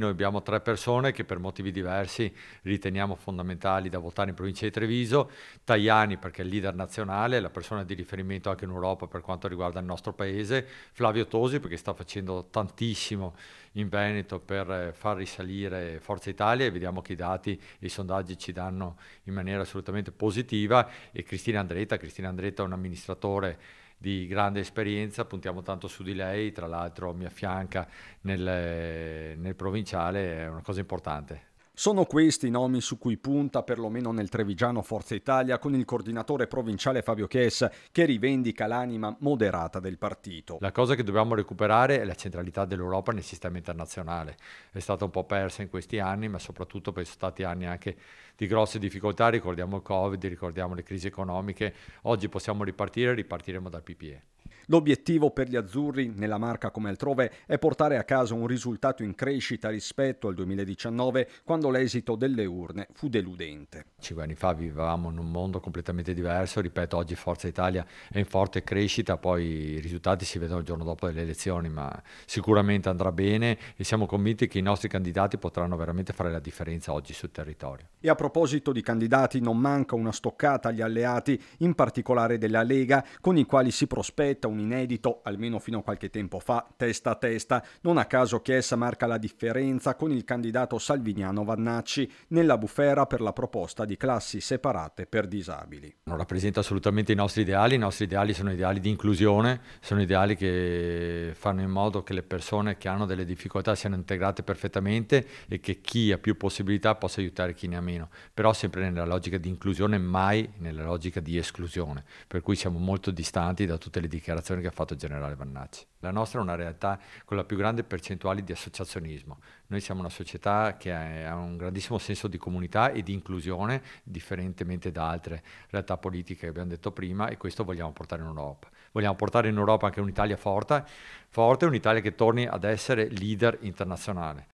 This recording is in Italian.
Noi abbiamo tre persone che per motivi diversi riteniamo fondamentali da votare in provincia di Treviso, Tajani perché è il leader nazionale, la persona di riferimento anche in Europa per quanto riguarda il nostro paese, Flavio Tosi perché sta facendo tantissimo in Veneto per eh, far risalire Forza Italia e vediamo che i dati e i sondaggi ci danno in maniera assolutamente positiva e Cristina Andretta, Cristina Andretta è un amministratore di grande esperienza, puntiamo tanto su di lei, tra l'altro mi affianca nel, nel provinciale, è una cosa importante. Sono questi i nomi su cui punta perlomeno nel Trevigiano Forza Italia con il coordinatore provinciale Fabio Chiesa che rivendica l'anima moderata del partito. La cosa che dobbiamo recuperare è la centralità dell'Europa nel sistema internazionale. È stata un po' persa in questi anni, ma soprattutto perché sono stati anni anche di grosse difficoltà, ricordiamo il Covid, ricordiamo le crisi economiche. Oggi possiamo ripartire e ripartiremo dal PPE. L'obiettivo per gli azzurri, nella marca come altrove, è portare a casa un risultato in crescita rispetto al 2019, quando l'esito delle urne fu deludente. Cinque anni fa vivevamo in un mondo completamente diverso, ripeto, oggi Forza Italia è in forte crescita, poi i risultati si vedono il giorno dopo le elezioni, ma sicuramente andrà bene e siamo convinti che i nostri candidati potranno veramente fare la differenza oggi sul territorio. E a proposito di candidati, non manca una stoccata agli alleati, in particolare della Lega, con i quali si prospetta un inedito, almeno fino a qualche tempo fa, testa a testa, non a caso che essa marca la differenza con il candidato salviniano Vannacci nella bufera per la proposta di classi separate per disabili. Non rappresenta assolutamente i nostri ideali, i nostri ideali sono ideali di inclusione, sono ideali che fanno in modo che le persone che hanno delle difficoltà siano integrate perfettamente e che chi ha più possibilità possa aiutare chi ne ha meno, però sempre nella logica di inclusione, mai nella logica di esclusione, per cui siamo molto distanti da tutte le dichiarazioni dichiarazione che ha fatto il generale Vannacci. La nostra è una realtà con la più grande percentuale di associazionismo. Noi siamo una società che ha un grandissimo senso di comunità e di inclusione, differentemente da altre realtà politiche che abbiamo detto prima, e questo vogliamo portare in Europa. Vogliamo portare in Europa anche un'Italia forte, forte un'Italia che torni ad essere leader internazionale.